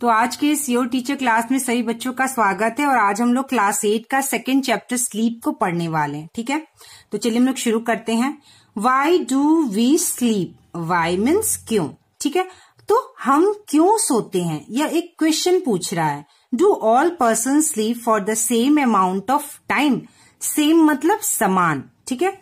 तो आज के सीओ टीचर क्लास में सभी बच्चों का स्वागत है और आज हम लोग क्लास एट का सेकेंड चैप्टर स्लीप को पढ़ने वाले हैं ठीक है तो चलिए हम लोग शुरू करते हैं why do we sleep why means क्यों ठीक है तो हम क्यों सोते हैं यह एक क्वेश्चन पूछ रहा है do all person sleep for the same amount of time same मतलब समान ठीक है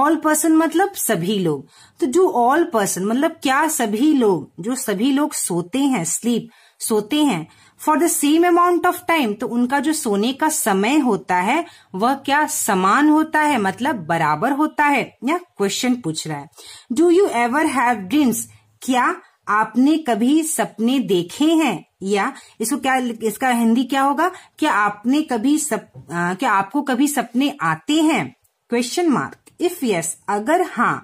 ऑल पर्सन मतलब सभी लोग तो डू ऑल पर्सन मतलब क्या सभी लोग जो सभी लोग सोते हैं स्लीप सोते हैं for the same amount of time तो उनका जो सोने का समय होता है वह क्या समान होता है मतलब बराबर होता है या क्वेश्चन पूछ रहा है do you ever have dreams क्या आपने कभी सपने देखे हैं या इसको क्या इसका हिंदी क्या होगा क्या आपने कभी सप, आ, क्या आपको कभी सपने आते हैं क्वेश्चन मार्क इफ यस अगर हाँ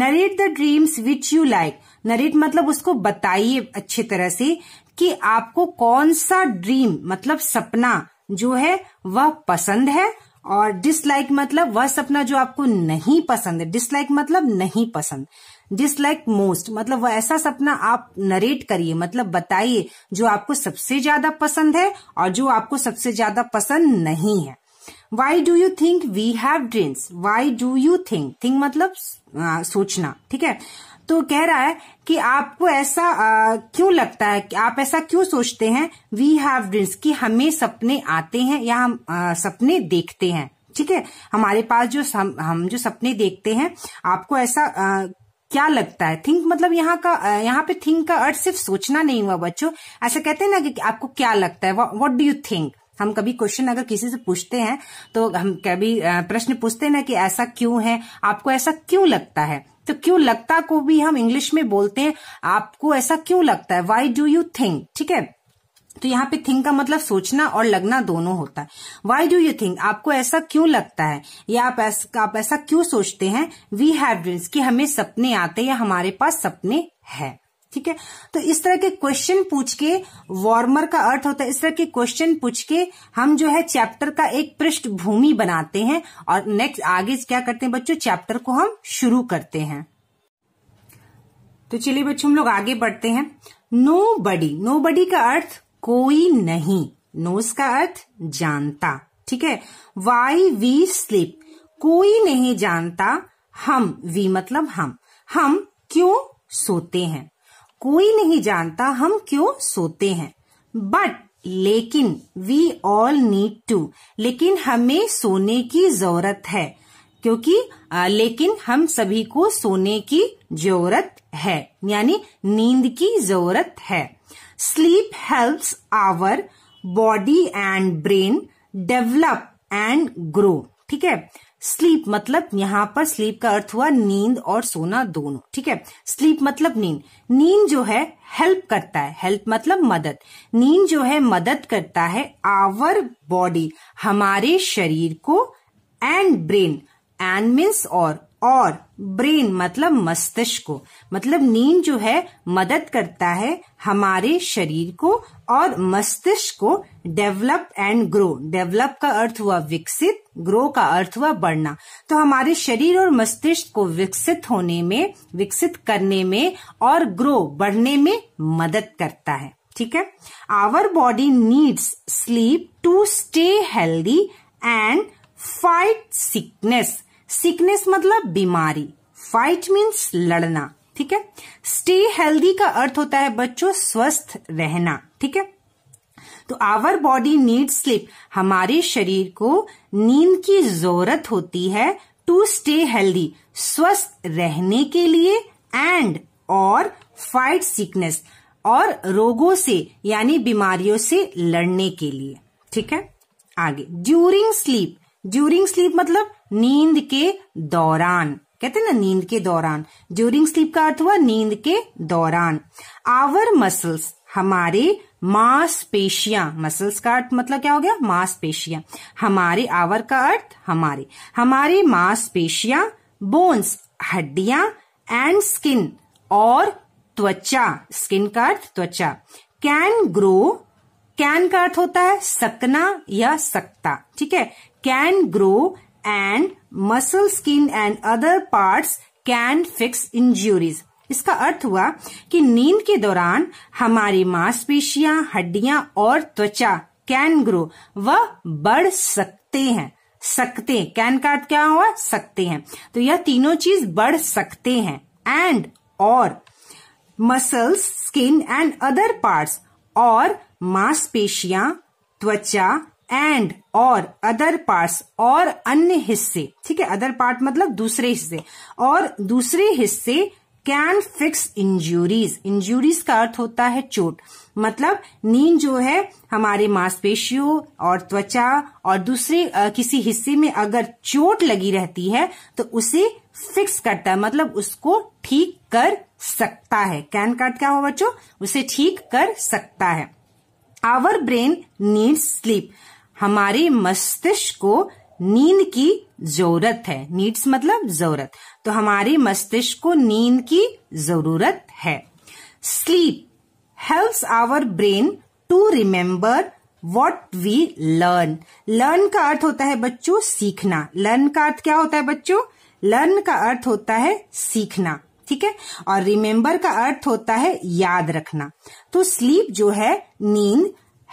narrate the dreams which you like narrate मतलब उसको बताइए अच्छी तरह से कि आपको कौन सा ड्रीम मतलब सपना जो है वह पसंद है और डिसलाइक मतलब वह सपना जो आपको नहीं पसंद है डिसलाइक मतलब नहीं पसंद डिसलाइक मोस्ट मतलब वह ऐसा सपना आप नरेट करिए मतलब बताइए जो आपको सबसे ज्यादा पसंद है और जो आपको सबसे ज्यादा पसंद नहीं है why do you think we have dreams why do you think think मतलब आ, सोचना ठीक है तो कह रहा है कि आपको ऐसा आ, क्यों लगता है कि आप ऐसा क्यों सोचते हैं वी हैव ड्रीम्स कि हमें सपने आते हैं या हम आ, सपने देखते हैं ठीक है हमारे पास जो हम, हम जो सपने देखते हैं आपको ऐसा आ, क्या लगता है थिंक मतलब यहाँ का यहाँ पे थिंक का अर्थ सिर्फ सोचना नहीं हुआ बच्चों ऐसा कहते हैं ना कि आपको क्या लगता है व्हाट डू यू थिंक हम कभी क्वेश्चन अगर किसी से पूछते हैं तो हम कभी प्रश्न पूछते हैं ना कि ऐसा क्यों है आपको ऐसा क्यों लगता है तो क्यों लगता को भी हम इंग्लिश में बोलते हैं आपको ऐसा क्यों लगता है वाई डू यू थिंक ठीक है तो यहाँ पे थिंक का मतलब सोचना और लगना दोनों होता है वाई डू यू थिंक आपको ऐसा क्यों लगता है या आप ऐसा आप ऐसा क्यों सोचते हैं वी हैव ड्रीम्स कि हमें सपने आते हैं या हमारे पास सपने हैं ठीक है तो इस तरह के क्वेश्चन पूछ के वार्मर का अर्थ होता है इस तरह के क्वेश्चन पूछ के हम जो है चैप्टर का एक पृष्ठभूमि बनाते हैं और नेक्स्ट आगे क्या करते हैं बच्चों चैप्टर को हम शुरू करते हैं तो चलिए बच्चों हम लोग आगे बढ़ते हैं नो बडी नो बडी का अर्थ कोई नहीं नोस का अर्थ जानता ठीक है वाई वी स्लीप कोई नहीं जानता हम वी मतलब हम हम क्यों सोते हैं कोई नहीं जानता हम क्यों सोते हैं बट लेकिन वी ऑल नीड टू लेकिन हमें सोने की जरूरत है क्योंकि आ, लेकिन हम सभी को सोने की जरूरत है यानी नींद की जरूरत है sleep helps our body and brain develop and grow ठीक है स्लीप मतलब यहाँ पर स्लीप का अर्थ हुआ नींद और सोना दोनों ठीक है स्लीप मतलब नींद नींद जो है हेल्प करता है हेल्प मतलब मदद नींद जो है मदद करता है आवर बॉडी हमारे शरीर को एंड ब्रेन एंड मीन्स और और ब्रेन मतलब मस्तिष्क को मतलब नींद जो है मदद करता है हमारे शरीर को और मस्तिष्क को डेवलप एंड ग्रो डेवलप का अर्थ हुआ विकसित ग्रो का अर्थ हुआ बढ़ना तो हमारे शरीर और मस्तिष्क को विकसित होने में विकसित करने में और ग्रो बढ़ने में मदद करता है ठीक है our body needs sleep to stay healthy and fight sickness sickness मतलब बीमारी फाइट मीन्स लड़ना ठीक है स्टे हेल्दी का अर्थ होता है बच्चों स्वस्थ रहना ठीक है तो आवर बॉडी नीड स्लिप हमारे शरीर को नींद की जरूरत होती है टू स्टे हेल्दी स्वस्थ रहने के लिए एंड और फाइट सिकनेस और रोगों से यानी बीमारियों से लड़ने के लिए ठीक है आगे ड्यूरिंग स्लीप ड्यूरिंग स्लीप मतलब नींद के दौरान कहते ना नींद के दौरान ज्यूरिंग स्लीप का अर्थ हुआ नींद के दौरान आवर मसल्स हमारे मांसपेशियां मसल्स का अर्थ मतलब क्या हो गया मांसपेशियां हमारे आवर का अर्थ हमारे हमारे मांसपेशियां बोन्स हड्डियां एंड स्किन और त्वचा स्किन का अर्थ त्वचा कैन ग्रो कैन का अर्थ होता है सकना या सकता ठीक है can grow and muscle skin and other parts can fix injuries इसका अर्थ हुआ कि नींद के दौरान हमारी मांसपेशियां हड्डियां और त्वचा कैन ग्रो व बढ़ सकते हैं सकते कैन का अर्थ क्या हुआ सकते हैं तो यह तीनों चीज बढ़ सकते हैं एंड और muscles skin and other parts और मांसपेशियां त्वचा एंड और अदर पार्ट और अन्य हिस्से ठीक है अदर पार्ट मतलब दूसरे हिस्से और दूसरे हिस्से कैन फिक्स इंजूरीज इंजूरीज का अर्थ होता है चोट मतलब नींद जो है हमारे मांसपेशियों और त्वचा और दूसरे आ, किसी हिस्से में अगर चोट लगी रहती है तो उसे फिक्स करता है मतलब उसको ठीक कर सकता है कैन कार्ड क्या हो बच्चों उसे ठीक कर सकता है आवर ब्रेन नीड्स स्लीप हमारे मस्तिष्क को नींद की जरूरत है नीड्स मतलब जरूरत तो हमारे मस्तिष्क को नींद की जरूरत है sleep helps our brain to remember what we learn learn का अर्थ होता है बच्चों सीखना लर्न का अर्थ क्या होता है बच्चों लर्न का अर्थ होता है सीखना ठीक है और रिमेम्बर का अर्थ होता है याद रखना तो स्लीप जो है नींद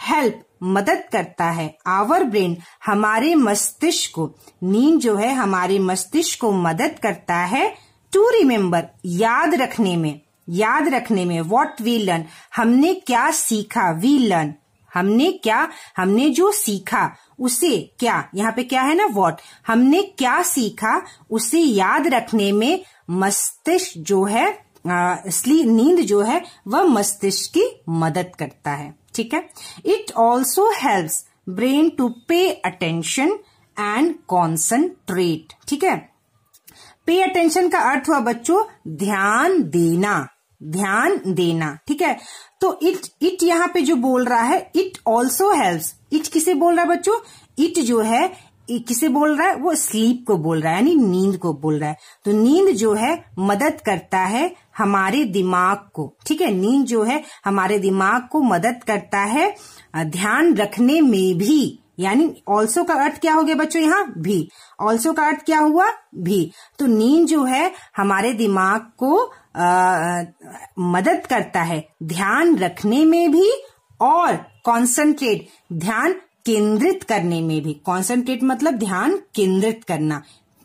हेल्प मदद करता है आवर ब्रेन हमारे मस्तिष्क को नींद जो है हमारे मस्तिष्क को मदद करता है टू रिमेम्बर याद रखने में याद रखने में वॉट वी लर्न हमने क्या सीखा वी लर्न हमने क्या हमने जो सीखा उसे क्या यहाँ पे क्या है ना वॉट हमने क्या सीखा उसे याद रखने में मस्तिष्क जो है इसलिए नींद जो है वह मस्तिष्क की मदद करता है ठीक है it also helps brain to pay attention and concentrate ठीक है पे अटेंशन का अर्थ हुआ बच्चों ध्यान देना ध्यान देना ठीक है तो इट इट यहाँ पे जो बोल रहा है इट ऑल्सो हेल्प इट किसे बोल रहा है बच्चों इट जो है किसे बोल रहा है वो स्लीप को बोल रहा है यानी नींद को बोल रहा है तो नींद जो है मदद करता है हमारे दिमाग को ठीक है नींद जो है हमारे दिमाग को मदद करता है ध्यान रखने में भी यानी ऑल्सो का अर्थ क्या हो गया बच्चों यहाँ भी ऑल्सो का अर्थ क्या हुआ भी तो नींद जो है हमारे दिमाग को आ, मदद करता है ध्यान रखने में भी और कंसंट्रेट ध्यान केंद्रित करने में भी कॉन्सेंट्रेट मतलब ध्यान केंद्रित करना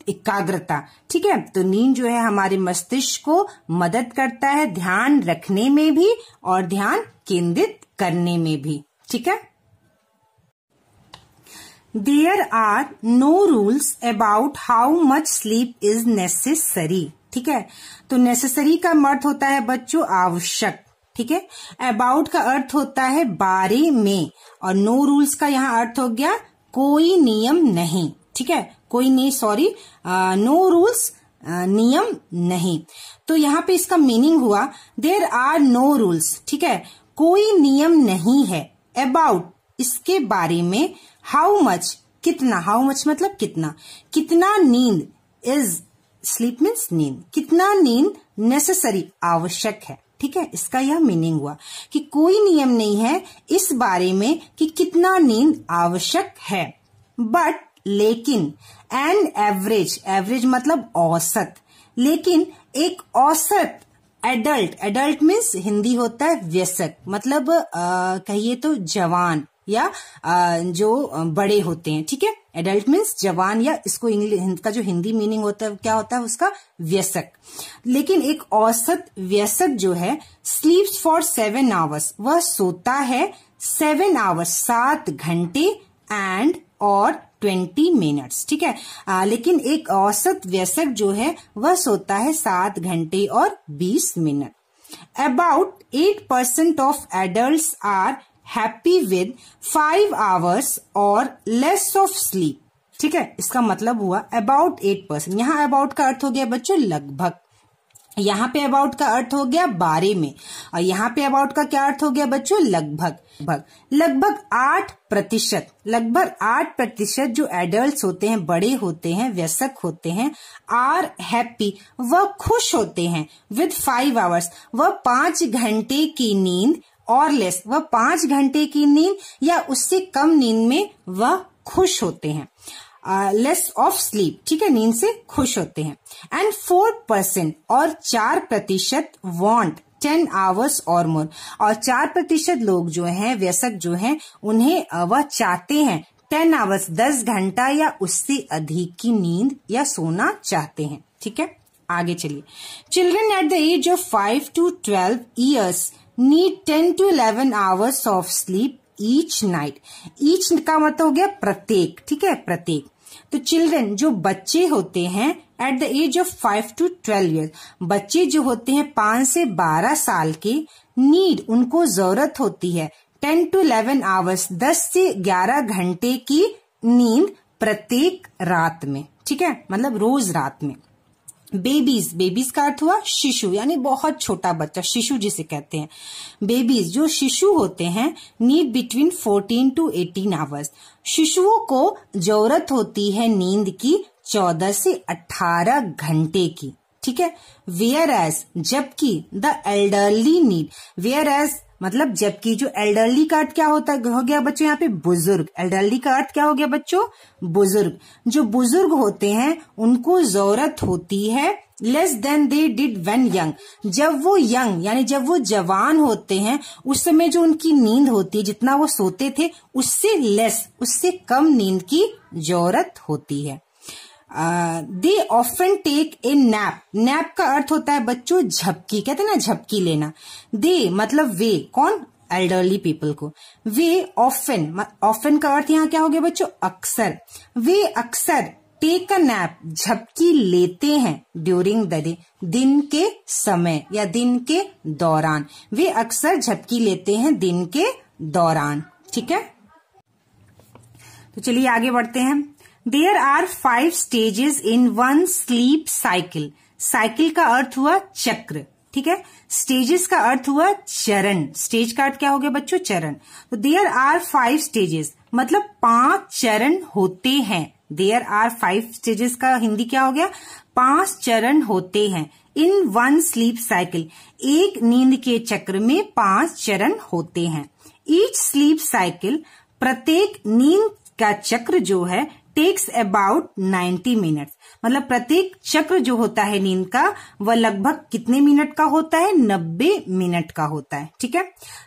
एकाग्रता ठीक है तो नींद जो है हमारे मस्तिष्क को मदद करता है ध्यान रखने में भी और ध्यान केंद्रित करने में भी ठीक है there are no rules about how much sleep is necessary ठीक है तो नेसेसरी का मर्थ होता है बच्चों आवश्यक ठीक है अबाउट का अर्थ होता है बारे में और नो no रूल्स का यहाँ अर्थ हो गया कोई नियम नहीं ठीक है कोई नहीं सॉरी नो रूल्स नियम नहीं तो यहाँ पे इसका मीनिंग हुआ देर आर नो रूल्स ठीक है कोई नियम नहीं है अबाउट इसके बारे में हाउ मच कितना हाउ मच मतलब कितना कितना नींद इज स्लीप मीन्स नींद कितना नींद नेसेसरी आवश्यक है ठीक है इसका यह मीनिंग हुआ कि कोई नियम नहीं है इस बारे में कि कितना नींद आवश्यक है बट लेकिन एन एवरेज एवरेज मतलब औसत लेकिन एक औसत एडल्ट एडल्ट मीन्स हिंदी होता है व्यसक मतलब कहिए तो जवान या जो बड़े होते हैं ठीक है एडल्ट मीन्स जवान या इसको इंग्लिश का जो हिंदी मीनिंग होता है क्या होता है उसका व्यसक लेकिन एक औसत व्यसक जो है स्लीप्स फॉर सेवन आवर्स वह सोता है सेवन आवर्स सात घंटे एंड और ट्वेंटी मिनट्स ठीक है आ, लेकिन एक औसत व्यसक जो है वह सोता है सात घंटे और बीस minute about eight percent of adult are happy with five hours or less of sleep ठीक है इसका मतलब हुआ अबाउट एट परसेंट यहाँ अबाउट का अर्थ हो गया बच्चों लगभग यहाँ पे अबाउट का अर्थ हो गया बारे में और यहाँ पे अबाउट का क्या अर्थ हो गया बच्चों लगभग लगभग लगभग आठ प्रतिशत लगभग आठ प्रतिशत जो एडल्ट होते हैं बड़े होते हैं व्यसक होते हैं आर हैप्पी वह खुश होते हैं विद फाइव आवर्स वह पांच घंटे की नींद और लेस वह पांच घंटे की नींद या उससे कम नींद में वह खुश होते हैं लेस ऑफ स्लीप ठीक है नींद से खुश होते हैं एंड फोर परसेंट और चार प्रतिशत वॉन्ट टेन आवर्स और मोर और चार प्रतिशत लोग जो हैं व्यसक जो हैं उन्हें वह चाहते हैं टेन आवर्स दस घंटा या उससे अधिक की नींद या सोना चाहते हैं ठीक है आगे चलिए children at the age of five to twelve years need ten to eleven hours of sleep each night each का मतलब हो गया प्रत्येक ठीक है प्रत्येक तो चिल्ड्रन जो बच्चे होते हैं at the age of five to twelve year बच्चे जो होते हैं पांच से बारह साल के नीड उनको जरूरत होती है टेन टू इलेवन आवर्स दस से ग्यारह घंटे की नींद प्रत्येक रात में ठीक है मतलब रोज रात में बेबीज बेबीज का अर्थ हुआ शिशु यानी बहुत छोटा बच्चा शिशु जिसे कहते हैं बेबीज जो शिशु होते हैं नीड बिटवीन 14 टू 18 आवर्स शिशुओं को जरूरत होती है नींद की 14 से 18 घंटे की ठीक है वेयर एस जबकि the elderly need whereas मतलब जबकि जो एल्डरली का अर्थ क्या होता हो गया बच्चों यहाँ पे बुजुर्ग एल्डरली का अर्थ क्या हो गया बच्चों बुजुर्ग जो बुजुर्ग होते हैं उनको जरूरत होती है less than they did when young जब वो यंग यानी जब वो जवान होते हैं उस समय जो उनकी नींद होती है जितना वो सोते थे उससे लेस उससे कम नींद की जरूरत होती है they often take a nap nap का अर्थ होता है बच्चों झपकी कहते हैं ना झपकी लेना दे मतलब वे कौन एल्डरली पीपल को वे ऑफन ऑफन का अर्थ यहाँ क्या हो गया बच्चों अक्सर वे अक्सर टेक अ नैप झपकी लेते हैं ड्यूरिंग द डे दिन के समय या दिन के दौरान वे अक्सर झपकी लेते हैं दिन के दौरान ठीक है तो चलिए आगे बढ़ते हैं there are five stages in one sleep cycle cycle का अर्थ हुआ चक्र ठीक है स्टेजेस का अर्थ हुआ चरण स्टेज का अर्थ क्या हो गया बच्चों चरण तो देयर आर फाइव स्टेजेस मतलब पांच चरण होते हैं देयर आर फाइव स्टेजेस का हिंदी क्या हो गया पांच चरण होते हैं इन वन स्लीप साइकिल एक नींद के चक्र में पांच चरण होते हैं ईच स्लीप साइकिल प्रत्येक नींद का चक्र जो है टेक्स अबाउट 90 मिनट्स मतलब प्रत्येक चक्र जो होता है नींद का वह लगभग कितने मिनट का होता है 90 मिनट का होता है ठीक है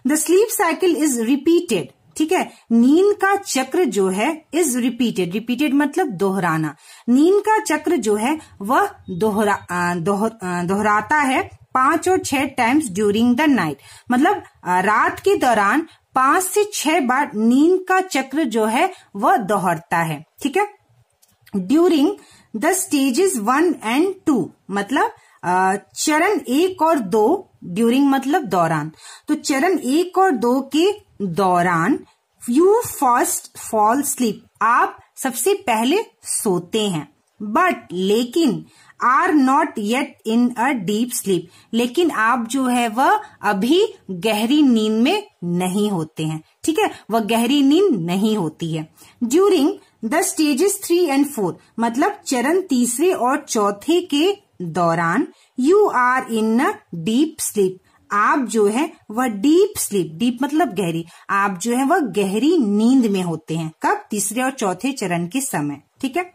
the sleep cycle is repeated ठीक है नींद का चक्र जो है इज रिपीटेड रिपीटेड मतलब दोहराना नींद का चक्र जो है वह दोहरा दोहर, दोहराता है पांच और छह टाइम्स ड्यूरिंग द नाइट मतलब रात के दौरान पांच से छह बार नींद का चक्र जो है वह दोहरता है ठीक है during the stages one and two मतलब चरण एक और दो ड्यूरिंग मतलब दौरान तो चरण एक और दो के दौरान यू फर्स्ट फॉल स्लीप आप सबसे पहले सोते हैं बट लेकिन are not yet in a deep sleep लेकिन आप जो है वह अभी गहरी नींद में नहीं होते हैं ठीक है वह गहरी नींद नहीं होती है during the stages three and four मतलब चरण तीसरे और चौथे के दौरान you are in a deep sleep आप जो है वह डीप स्लीप डीप मतलब गहरी आप जो है वह गहरी नींद में होते हैं कब तीसरे और चौथे चरण के समय ठीक है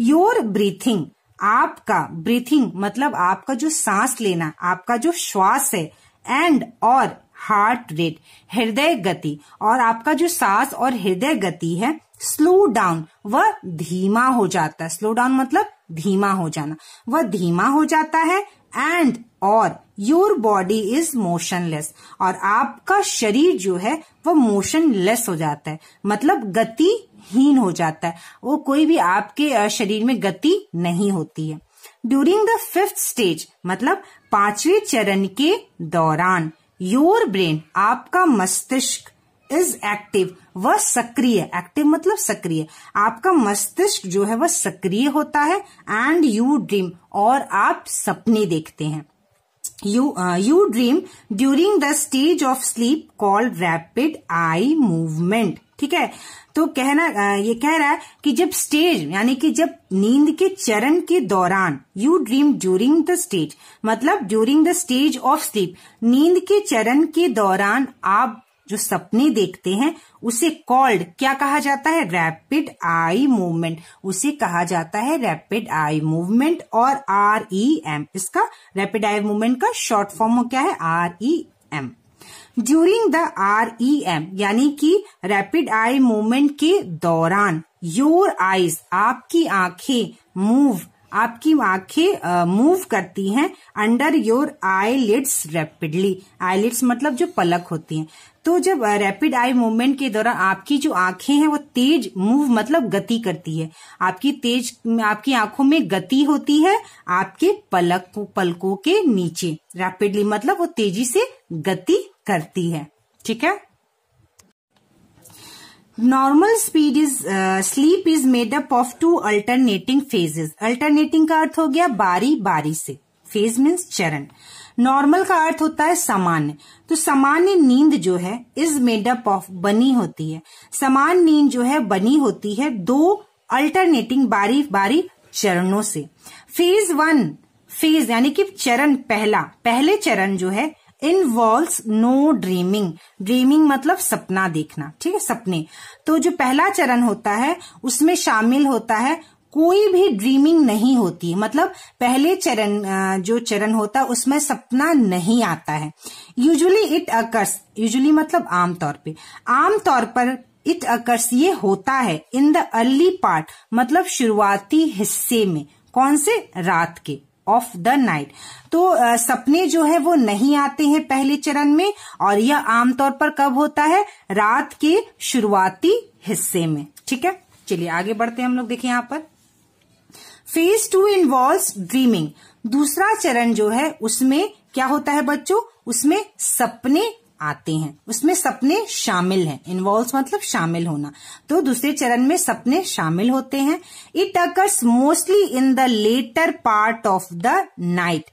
योर ब्रीथिंग आपका ब्रीथिंग मतलब आपका जो सांस लेना आपका जो श्वास है एंड और हार्ट रेट हृदय गति और आपका जो सांस और हृदय गति है स्लो डाउन वह धीमा हो जाता है स्लो डाउन मतलब धीमा हो जाना वह धीमा हो जाता है एंड और योर बॉडी इज मोशनलेस और आपका शरीर जो है मोशन मोशनलेस हो जाता है मतलब गतिहीन हो जाता है वो कोई भी आपके शरीर में गति नहीं होती है ड्यूरिंग द फिफ्थ स्टेज मतलब पांचवें चरण के दौरान योर ब्रेन आपका मस्तिष्क इज एक्टिव वह सक्रिय एक्टिव मतलब सक्रिय आपका मस्तिष्क जो है वह सक्रिय होता है एंड यू ड्रीम और आप सपने देखते हैं you you dream during the stage of sleep called rapid eye movement ठीक है तो कहना uh, ये कह रहा है कि जब स्टेज यानी कि जब नींद के चरण के दौरान you dream during the stage मतलब during the stage of sleep नींद के चरण के दौरान आप जो सपने देखते हैं उसे कॉल्ड क्या कहा जाता है रैपिड आई मूवमेंट उसे कहा जाता है रैपिड आई मूवमेंट और आर ई एम इसका रैपिड आई मूवमेंट का शॉर्ट फॉर्म क्या है R E M during the R E M यानी कि रैपिड आई मूवमेंट के दौरान योर आईज आपकी आंखें मूव आपकी आंखें मूव करती हैं under your eyelids rapidly eyelids मतलब जो पलक होती हैं तो जब रैपिड आई मूवमेंट के दौरान आपकी जो आंखें हैं वो तेज मूव मतलब गति करती है आपकी तेज आपकी आंखों में गति होती है आपके पलक पलकों के नीचे रैपिडली मतलब वो तेजी से गति करती है ठीक है normal speed is sleep is made up of two alternating phases alternating का अर्थ हो गया बारी बारी से फेज मीन्स चरण नॉर्मल का अर्थ होता है सामान्य तो सामान्य नींद जो है इज मेड अप ऑफ बनी होती है सामान्य नींद जो है बनी होती है दो अल्टरनेटिंग बारी बारी चरणों से फेज वन फेज यानी कि चरण पहला पहले चरण जो है इनवॉल्व नो ड्रीमिंग ड्रीमिंग मतलब सपना देखना ठीक है सपने तो जो पहला चरण होता है उसमें शामिल होता है कोई भी ड्रीमिंग नहीं होती मतलब पहले चरण जो चरण होता है उसमें सपना नहीं आता है यूजुअली इट अकर्स यूजुअली मतलब आमतौर पे आमतौर पर इट अकर्स ये होता है इन द अर्ली पार्ट मतलब शुरुआती हिस्से में कौन से रात के ऑफ द नाइट तो आ, सपने जो है वो नहीं आते हैं पहले चरण में और यह आमतौर पर कब होता है रात के शुरुआती हिस्से में ठीक है चलिए आगे बढ़ते हैं हम लोग देखिए यहां पर फेज टू इन्वॉल्व ड्रीमिंग दूसरा चरण जो है उसमें क्या होता है बच्चों उसमें सपने आते हैं उसमें सपने शामिल हैं इन्वॉल्व मतलब शामिल होना तो दूसरे चरण में सपने शामिल होते हैं it occurs mostly in the later part of the night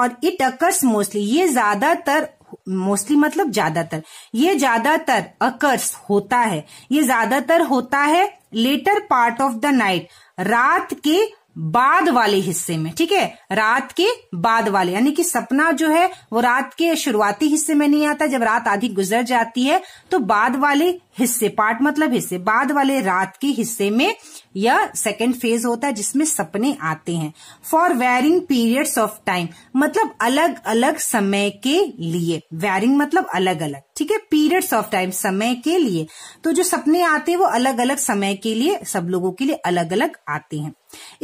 और इट अकर्स मोस्टली ये ज्यादातर मोस्टली मतलब ज्यादातर ये ज्यादातर अकर्स होता है ये ज्यादातर होता है later part of the night रात के बाद वाले हिस्से में ठीक है रात के बाद वाले यानी कि सपना जो है वो रात के शुरुआती हिस्से में नहीं आता जब रात आधी गुजर जाती है तो बाद वाले हिस्से पार्ट मतलब हिस्से बाद वाले रात के हिस्से में यह सेकेंड फेज होता है जिसमें सपने आते हैं for varying periods of time मतलब अलग अलग समय के लिए वेरिंग मतलब अलग अलग ठीक है पीरियड्स ऑफ टाइम समय के लिए तो जो सपने आते हैं वो अलग अलग समय के लिए सब लोगों के लिए अलग अलग आते हैं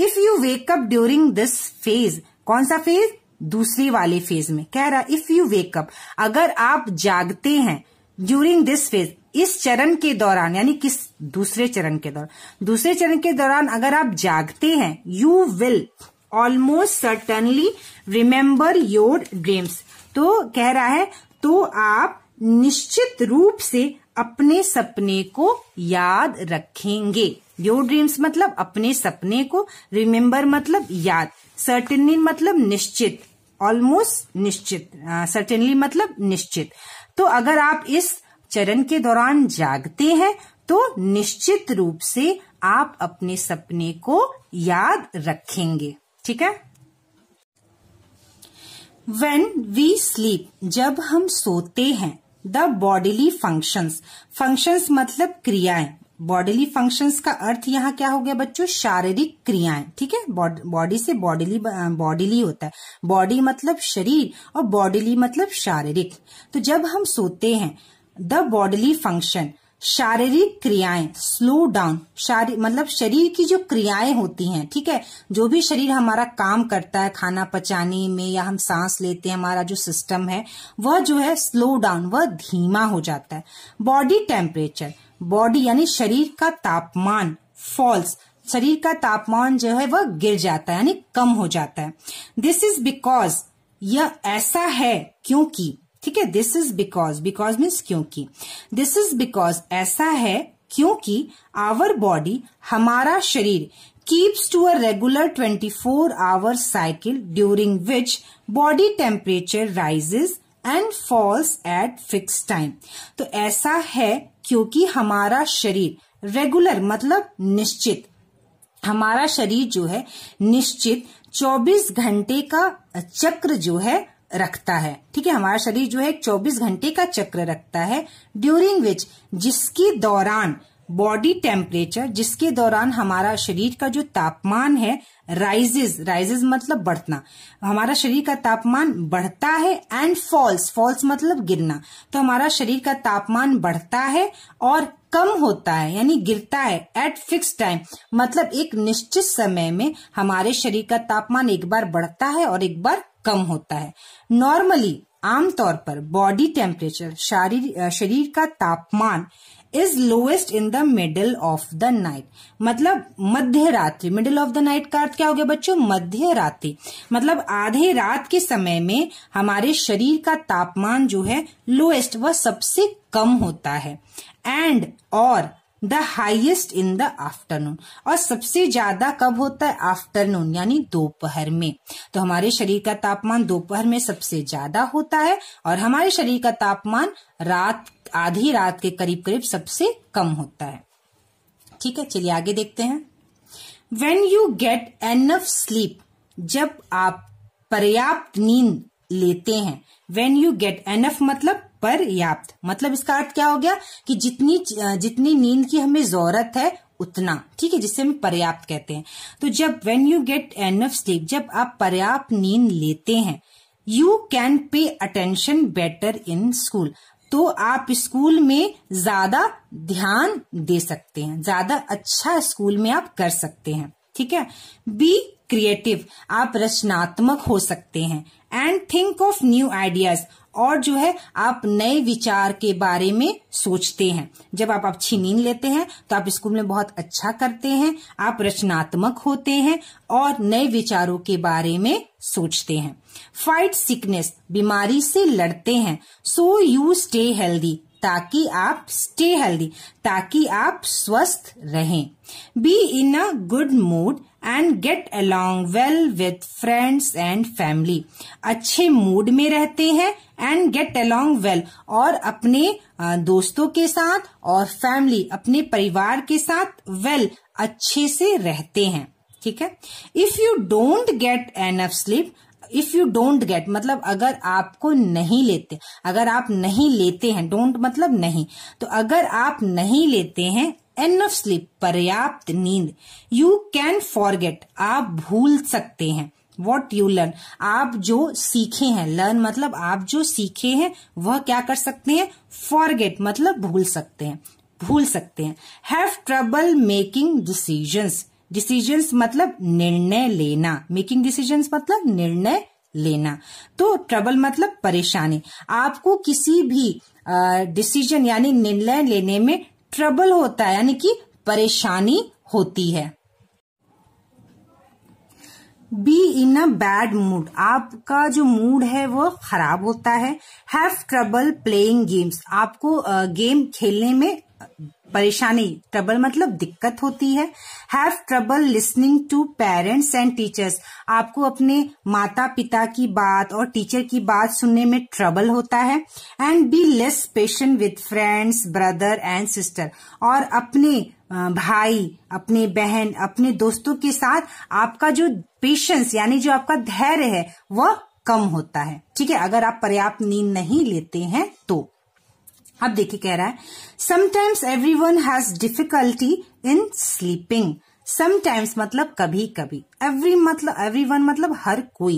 if you wake up during this phase कौन सा फेज दूसरी वाले फेज में कह रहा इफ यू वेकअप अगर आप जागते हैं ड्यूरिंग दिस फेज इस चरण के दौरान यानी किस दूसरे चरण के दौरान दूसरे चरण के दौरान अगर आप जागते हैं you will almost certainly remember your dreams तो कह रहा है तो आप निश्चित रूप से अपने सपने को याद रखेंगे योर ड्रीम्स मतलब अपने सपने को रिमेम्बर मतलब याद सर्टेनली मतलब निश्चित ऑलमोस्ट निश्चित सर्टेनली मतलब निश्चित तो अगर आप इस चरण के दौरान जागते हैं तो निश्चित रूप से आप अपने सपने को याद रखेंगे ठीक है वेन वी स्लीप जब हम सोते हैं द बॉडीली फंक्शंस फंक्शंस मतलब क्रियाएं बॉडीली फंक्शंस का अर्थ यहाँ क्या हो गया बच्चों शारीरिक क्रियाएं ठीक है बॉडी से बॉडीली बॉडीली होता है बॉडी मतलब शरीर और बॉडीली मतलब शारीरिक तो जब हम सोते हैं द बॉडीली फंक्शन शारीरिक क्रियाएं स्लो डाउन शारी मतलब शरीर की जो क्रियाएं होती हैं ठीक है जो भी शरीर हमारा काम करता है खाना पचाने में या हम सांस लेते हैं हमारा जो सिस्टम है वह जो है स्लो डाउन वह धीमा हो जाता है बॉडी टेम्परेचर बॉडी यानी शरीर का तापमान फॉल्स शरीर का तापमान जो है वह गिर जाता है यानी कम हो जाता है दिस इज बिकॉज यह ऐसा है क्योंकि ठीक है this is because because means क्योंकि दिस इज बिकॉज ऐसा है क्योंकि आवर बॉडी हमारा शरीर to a regular twenty 24 hour cycle during which body temperature rises and falls at fix time तो ऐसा है क्योंकि हमारा शरीर रेगुलर मतलब निश्चित हमारा शरीर जो है निश्चित 24 घंटे का चक्र जो है रखता है ठीक है हमारा शरीर जो है 24 घंटे का चक्र रखता है ड्यूरिंग विच जिसके दौरान बॉडी टेम्परेचर जिसके दौरान हमारा शरीर का जो तापमान है राइजेज राइजेज मतलब बढ़ना हमारा शरीर का तापमान बढ़ता है एंड फॉल्स फॉल्स मतलब गिरना तो हमारा शरीर का तापमान बढ़ता है और कम होता है यानी गिरता है एट फिक्स टाइम मतलब एक निश्चित समय में हमारे शरीर का तापमान एक बार बढ़ता है और एक बार कम होता है नॉर्मली आमतौर पर बॉडी टेम्परेचर शरीर का तापमान is lowest in the middle of the night मतलब मध्य रात्रि मिडल ऑफ द नाइट का अर्थ क्या हो गया बच्चों मध्य रात्रि मतलब आधे रात के समय में हमारे शरीर का तापमान जो है लोएस्ट वह सबसे कम होता है एंड और the highest in the afternoon और सबसे ज्यादा कब होता है आफ्टरनून यानी दोपहर में तो हमारे शरीर का तापमान दोपहर में सबसे ज्यादा होता है और हमारे शरीर का तापमान रात आधी रात के करीब करीब सबसे कम होता है ठीक है चलिए आगे देखते हैं when you get enough sleep जब आप पर्याप्त नींद लेते हैं वेन यू गेट एनफ मतलब पर्याप्त मतलब इसका अर्थ क्या हो गया कि जितनी जितनी नींद की हमें जरूरत है उतना ठीक है जिससे हम पर्याप्त कहते हैं तो जब when you get enough sleep जब आप पर्याप्त नींद लेते हैं you can pay attention better in school तो आप स्कूल में ज्यादा ध्यान दे सकते हैं ज्यादा अच्छा स्कूल में आप कर सकते हैं ठीक है बी क्रिएटिव आप रचनात्मक हो सकते हैं and think of new ideas और जो है आप नए विचार के बारे में सोचते हैं जब आप अच्छी नींद लेते हैं तो आप स्कूल में बहुत अच्छा करते हैं आप रचनात्मक होते हैं और नए विचारों के बारे में सोचते हैं फाइट सिकनेस बीमारी से लड़ते हैं सो यू स्टे हेल्दी ताकि आप स्टे हेल्दी ताकि आप स्वस्थ रहें be in a good mood and get along well with friends and family अच्छे मूड में रहते हैं एंड गेट अलोंग वेल और अपने दोस्तों के साथ और फैमिली अपने परिवार के साथ वेल well, अच्छे से रहते हैं ठीक है if you don't get enough sleep if you don't get मतलब अगर आपको नहीं लेते अगर आप नहीं लेते हैं डोंट मतलब नहीं तो अगर आप नहीं लेते हैं एन ऑफ स्लीप पर्याप्त नींद यू कैन फॉरगेट आप भूल सकते हैं वॉट यू लर्न आप जो सीखे हैं लर्न मतलब आप जो सीखे हैं वह क्या कर सकते हैं फॉरगेट मतलब भूल सकते हैं भूल सकते हैं have trouble making decisions decisions मतलब निर्णय लेना मेकिंग डिसीजंस मतलब निर्णय लेना तो ट्रबल मतलब परेशानी आपको किसी भी डिसीजन यानी निर्णय लेने में ट्रबल होता है यानी कि परेशानी होती है be in a bad mood आपका जो मूड है वो खराब होता है हैव ट्रबल प्लेइंग गेम्स आपको गेम खेलने में परेशानी ट्रबल मतलब दिक्कत होती है have trouble listening to parents and teachers आपको अपने माता पिता की बात और टीचर की बात सुनने में ट्रबल होता है and be less patient with friends brother and sister और अपने भाई अपने बहन अपने दोस्तों के साथ आपका जो पेशेंस यानी जो आपका धैर्य है वह कम होता है ठीक है अगर आप पर्याप्त नींद नहीं लेते हैं तो अब देखिए कह रहा है sometimes everyone has difficulty in sleeping sometimes मतलब कभी कभी एवरी मतलब एवरी वन मतलब हर कोई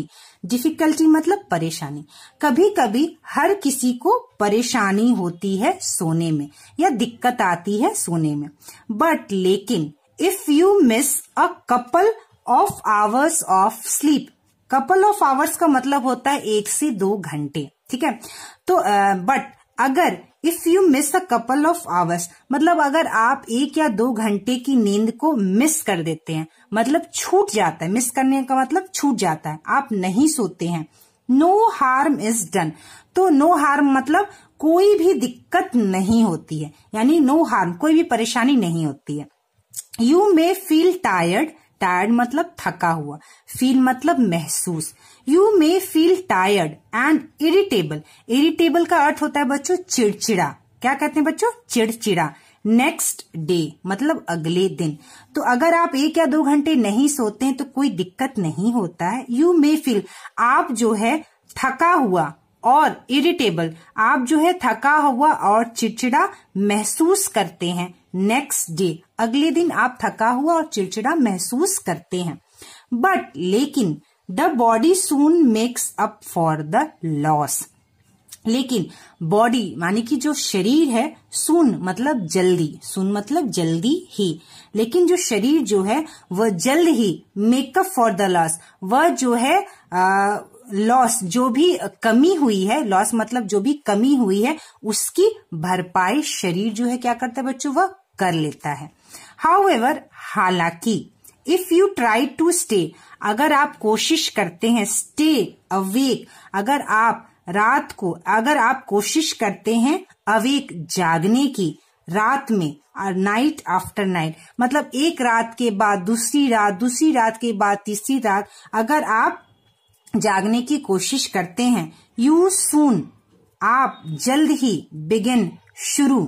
डिफिकल्टी मतलब परेशानी कभी कभी हर किसी को परेशानी होती है सोने में या दिक्कत आती है सोने में बट लेकिन if you miss a couple of hours of sleep couple of hours का मतलब होता है एक से दो घंटे ठीक है तो बट uh, अगर if you miss a couple of hours मतलब अगर आप एक या दो घंटे की नींद को मिस कर देते हैं मतलब छूट जाता है मिस करने का मतलब छूट जाता है आप नहीं सोते हैं नो हार्म इज डन तो नो हार्म मतलब कोई भी दिक्कत नहीं होती है यानी नो हार्म कोई भी परेशानी नहीं होती है you may feel tired tired मतलब थका हुआ फील मतलब महसूस you may feel tired and irritable irritable का अर्थ होता है बच्चों चिड़चिड़ा क्या कहते हैं बच्चों चिड़चिड़ा नेक्स्ट डे मतलब अगले दिन तो अगर आप एक या दो घंटे नहीं सोते हैं तो कोई दिक्कत नहीं होता है यू मे फील आप जो है थका हुआ और इरिटेबल आप जो है थका हुआ और चिड़चिड़ा महसूस करते हैं नेक्स्ट डे अगले दिन आप थका हुआ और चिड़चिड़ा महसूस करते हैं बट लेकिन the body soon makes up for the loss लेकिन बॉडी माने कि जो शरीर है सुन मतलब जल्दी सुन मतलब जल्दी ही लेकिन जो शरीर जो है वह जल्द ही मेकअप फॉर द लॉस वह जो है लॉस जो भी कमी हुई है लॉस मतलब जो भी कमी हुई है उसकी भरपाई शरीर जो है क्या करता है बच्चों वह कर लेता है हाउ एवर हालांकि if you try to stay अगर आप कोशिश करते हैं स्टे अवेक अगर आप रात को अगर आप कोशिश करते हैं अवेक जागने की रात में और नाइट आफ्टर नाइट मतलब एक रात के बाद दूसरी रात दूसरी रात के बाद तीसरी रात अगर आप जागने की कोशिश करते हैं यू सून आप जल्द ही बिगिन शुरू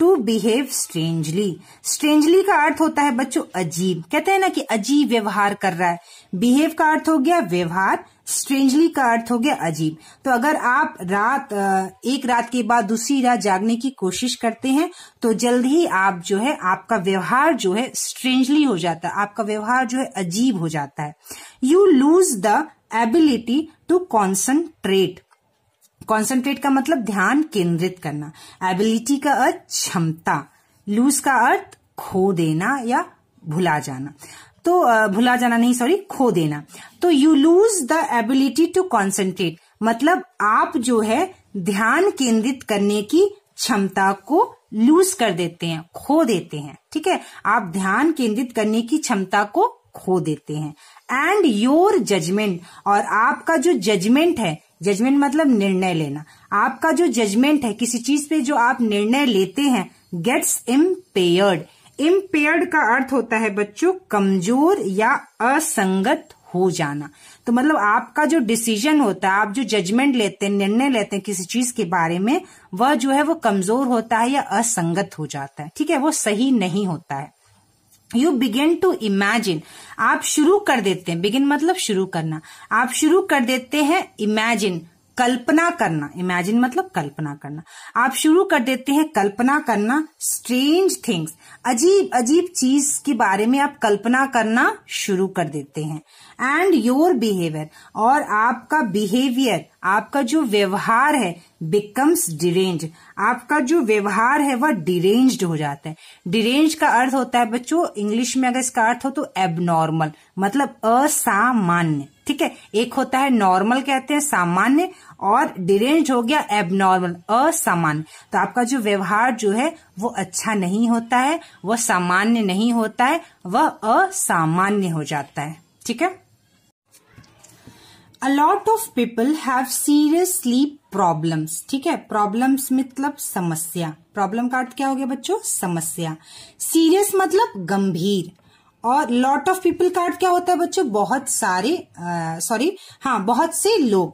टू बिहेव स्ट्रेंजली स्ट्रेंजली का अर्थ होता है बच्चों अजीब कहते हैं ना कि अजीब व्यवहार कर रहा है बिहेव का अर्थ हो गया व्यवहार स्ट्रेंजली का अर्थ हो गया अजीब तो अगर आप रात एक रात के बाद दूसरी रात जागने की कोशिश करते हैं तो जल्द ही आप जो है आपका व्यवहार जो है स्ट्रेंजली हो जाता है आपका व्यवहार जो है अजीब हो जाता है you lose the ability to concentrate concentrate का मतलब ध्यान केंद्रित करना एबिलिटी का अर्थ क्षमता लूज का अर्थ खो देना या भुला जाना तो भुला जाना नहीं सॉरी खो देना तो you lose the ability to concentrate मतलब आप जो है ध्यान केंद्रित करने की क्षमता को लूज कर देते हैं खो देते हैं ठीक है आप ध्यान केंद्रित करने की क्षमता को खो देते हैं एंड योर जजमेंट और आपका जो जजमेंट है जजमेंट मतलब निर्णय लेना आपका जो जजमेंट है किसी चीज पे जो आप निर्णय लेते हैं गेट्स इम्पेयर्ड इम्पेयर्ड का अर्थ होता है बच्चों कमजोर या असंगत हो जाना तो मतलब आपका जो डिसीजन होता है आप जो जजमेंट लेते हैं निर्णय लेते हैं किसी चीज के बारे में वह जो है वो कमजोर होता है या असंगत हो जाता है ठीक है वो सही नहीं होता है यू बिगेन टू इमेजिन आप शुरू कर देते हैं बिगिन मतलब शुरू करना आप शुरू कर देते हैं इमेजिन कल्पना करना इमेजिन मतलब कल्पना करना आप शुरू कर देते हैं कल्पना करना स्ट्रेंज थिंग्स अजीब अजीब चीज के बारे में आप कल्पना करना शुरू कर देते हैं एंड योर बिहेवियर और आपका बिहेवियर आपका जो व्यवहार है बिकम्स डिरेंज आपका जो व्यवहार है वह डिरेंज हो जाता है डिरेंज का अर्थ होता है बच्चों इंग्लिश में अगर इसका अर्थ हो तो एबनॉर्मल मतलब असामान्य ठीक है एक होता है नॉर्मल कहते हैं सामान्य और डिरेंज हो गया एबनॉर्मल असामान्य तो आपका जो व्यवहार जो है वो अच्छा नहीं होता है वह सामान्य नहीं होता है वह असामान्य हो जाता है ठीक है a lot of people have serious sleep problems ठीक है प्रॉब्लम्स मतलब समस्या प्रॉब्लम का अर्थ क्या हो गया बच्चों समस्या सीरियस मतलब गंभीर और लॉट ऑफ पीपल का अर्थ क्या होता है बच्चों बहुत सारे सॉरी हाँ बहुत से लोग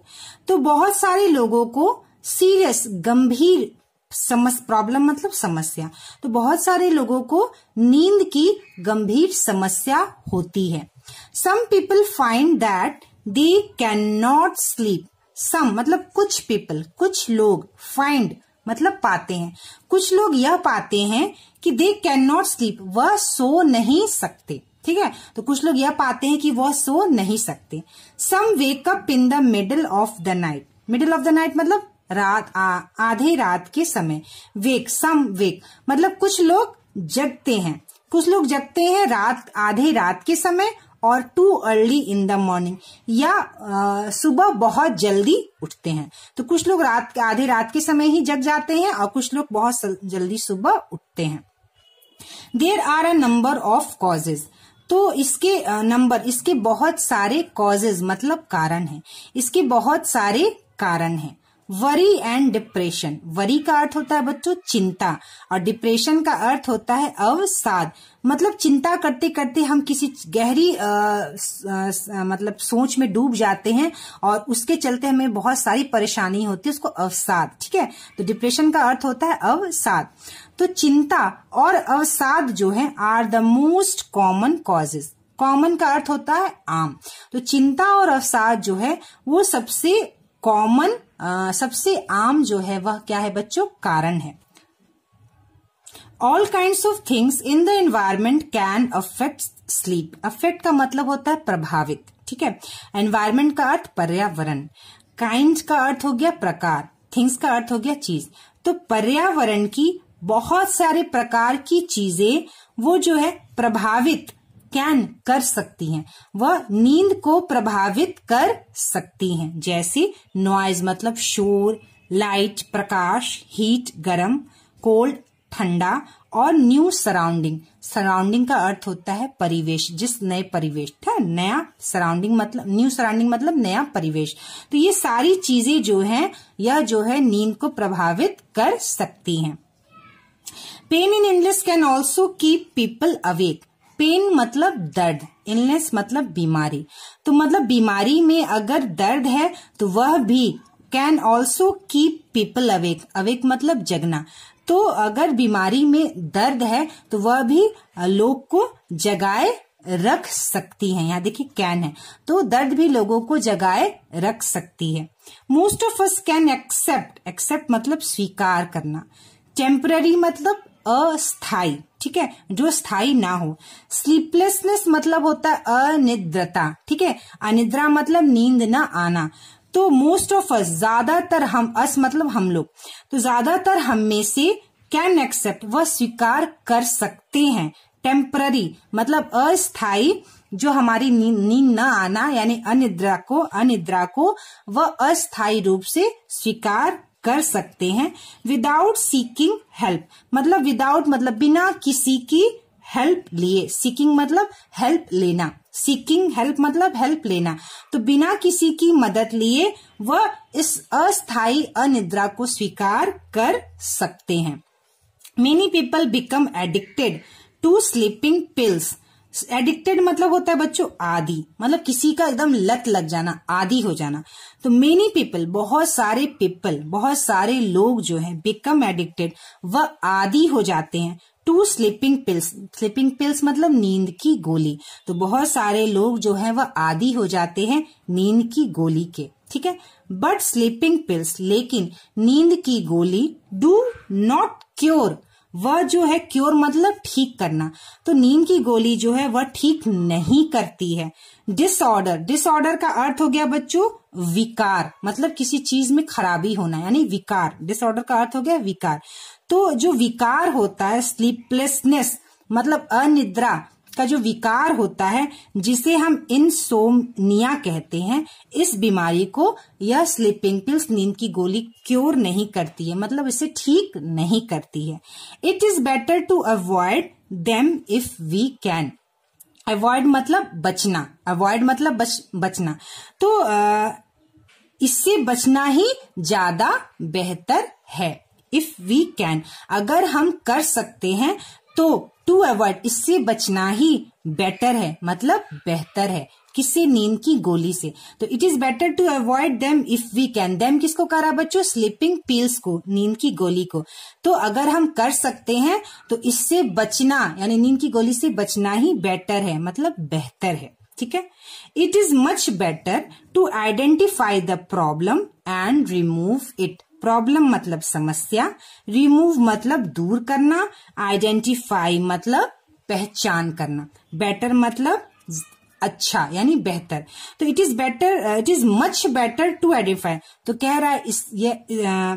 तो बहुत सारे लोगों को सीरियस गंभीर समस प्रॉब्लम मतलब समस्या तो बहुत सारे लोगों को नींद की गंभीर समस्या होती है some people find that they can not sleep some मतलब कुछ पीपल कुछ लोग फाइंड मतलब पाते हैं कुछ लोग यह पाते हैं कि दे कैन नॉट स्लीप वह सो नहीं सकते ठीक है तो कुछ लोग यह पाते हैं कि वह सो नहीं सकते some wake up in the middle of the night middle of the night मतलब रात आ, आधे रात के समय वेक सम वेक मतलब कुछ लोग जगते हैं कुछ लोग जगते हैं रात आधे रात के समय और too early in the morning या सुबह बहुत जल्दी उठते हैं तो कुछ लोग रात आधे रात के समय ही जग जाते हैं और कुछ लोग बहुत जल्दी सुबह उठते हैं there are a number of causes तो इसके नंबर इसके बहुत सारे कॉजेज मतलब कारण है इसके बहुत सारे कारण है वरी एंड डिप्रेशन वरी का अर्थ होता है बच्चों चिंता और डिप्रेशन का अर्थ होता है अवसाद मतलब चिंता करते करते हम किसी गहरी आ, आ, आ, मतलब सोच में डूब जाते हैं और उसके चलते हमें बहुत सारी परेशानी होती है उसको अवसाद ठीक है तो डिप्रेशन का अर्थ होता है अवसाद तो चिंता और अवसाद जो है are the most common causes common का अर्थ होता है आम तो चिंता और अवसाद जो है वो सबसे कॉमन सबसे आम जो है वह क्या है बच्चों कारण है all kind of things in the environment can affect sleep affect का मतलब होता है प्रभावित ठीक है एनवायरमेंट का अर्थ पर्यावरण काइंड का अर्थ हो गया प्रकार थिंग्स का अर्थ हो गया चीज तो पर्यावरण की बहुत सारे प्रकार की चीजें वो जो है प्रभावित कैन कर सकती हैं वह नींद को प्रभावित कर सकती हैं जैसे नॉइज मतलब शोर लाइट प्रकाश हीट गर्म कोल्ड ठंडा और न्यू सराउंडिंग सराउंडिंग का अर्थ होता है परिवेश जिस नए परिवेश था नया सराउंडिंग मतलब न्यू सराउंडिंग मतलब नया परिवेश तो ये सारी चीजें जो हैं यह जो है नींद को प्रभावित कर सकती हैं pain and illness can also keep people awake pain मतलब दर्द इलनेस मतलब बीमारी तो मतलब बीमारी में अगर दर्द है तो वह भी can also keep people awake awake मतलब जगना तो अगर बीमारी में दर्द है तो वह भी लोग को जगाए रख सकती है यहाँ देखिए कैन है तो दर्द भी लोगों को जगाए रख सकती है most of us can accept accept मतलब स्वीकार करना टेम्पररी मतलब अस्थाई ठीक है जो स्थायी ना हो स्लीपलेसनेस मतलब होता है अनिद्रता ठीक है अनिद्रा मतलब नींद ना आना तो मोस्ट ऑफ अस ज्यादातर हम अस मतलब हम लोग तो ज्यादातर हम में से कैन एक्सेप्ट वह स्वीकार कर सकते हैं टेम्पररी मतलब अस्थाई जो हमारी नींद न आना यानी अनिद्रा को अनिद्रा को वह अस्थाई रूप से स्वीकार कर सकते हैं विदाउट सीकिंग हेल्प मतलब विदाउट मतलब बिना किसी की हेल्प लिए सीकिंग मतलब हेल्प लेना सीकिंग हेल्प मतलब हेल्प लेना तो बिना किसी की मदद लिए वह इस अस्थाई अनिद्रा को स्वीकार कर सकते हैं many people become addicted to sleeping pills addicted मतलब होता है बच्चों आदि मतलब किसी का एकदम लत लग जाना आदि हो जाना तो मेनी पीपल बहुत सारे पीपल बहुत सारे लोग जो हैं बिकम एडिक्टेड वह आदि हो जाते हैं to sleeping pills sleeping pills मतलब नींद की गोली तो बहुत सारे लोग जो है वह आदि हो जाते हैं नींद की गोली के ठीक है बट स्लीपिंग पिल्स लेकिन नींद की गोली डू नॉट क्योर वह जो है क्योर मतलब ठीक करना तो नीम की गोली जो है वह ठीक नहीं करती है डिसऑर्डर डिसऑर्डर का अर्थ हो गया बच्चों विकार मतलब किसी चीज में खराबी होना यानी विकार डिसऑर्डर का अर्थ हो गया विकार तो जो विकार होता है स्लीपलेसनेस मतलब अनिद्रा का जो विकार होता है जिसे हम इनसोमनिया कहते हैं इस बीमारी को यह स्लीपिंग पिल्स नींद की गोली क्योर नहीं करती है मतलब इसे ठीक नहीं करती है it is better to avoid them if we can avoid मतलब बचना अवॉइड मतलब बच, बचना तो आ, इससे बचना ही ज्यादा बेहतर है इफ वी कैन अगर हम कर सकते हैं तो टू अवॉइड इससे बचना ही बेटर है मतलब बेहतर है किससे नींद की गोली से तो it is better to avoid them if we can them किसको करा बच्चों स्लीपिंग पील्स को नींद की गोली को तो अगर हम कर सकते हैं तो इससे बचना यानी नींद की गोली से बचना ही बेटर है मतलब बेहतर है ठीक है it is much better to identify the problem and remove it problem मतलब समस्या रिमूव मतलब दूर करना आइडेंटिफाई मतलब पहचान करना बेटर मतलब अच्छा यानी बेहतर तो it is better it is much better to identify तो कह रहा है इस ये uh,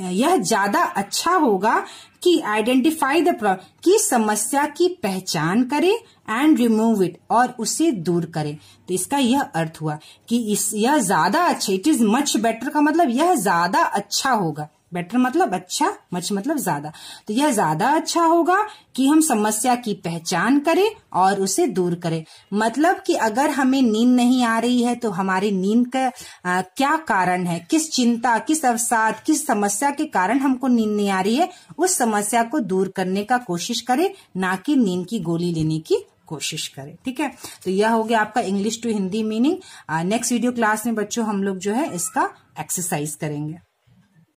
यह ज्यादा अच्छा होगा कि आइडेंटिफाई द की समस्या की पहचान करें एंड रिमूव इट और उसे दूर करें तो इसका यह अर्थ हुआ कि इस यह ज्यादा अच्छा इट इज मच बेटर का मतलब यह ज्यादा अच्छा होगा बेटर मतलब अच्छा मच मतलब ज्यादा तो यह ज्यादा अच्छा होगा कि हम समस्या की पहचान करें और उसे दूर करें मतलब कि अगर हमें नींद नहीं आ रही है तो हमारी नींद का आ, क्या कारण है किस चिंता किस अवसाद किस समस्या के कारण हमको नींद नहीं आ रही है उस समस्या को दूर करने का कोशिश करें ना कि नींद की गोली लेने की कोशिश करें ठीक है तो यह हो गया आपका English to Hindi meaning next video class में बच्चों हम लोग जो है इसका एक्सरसाइज करेंगे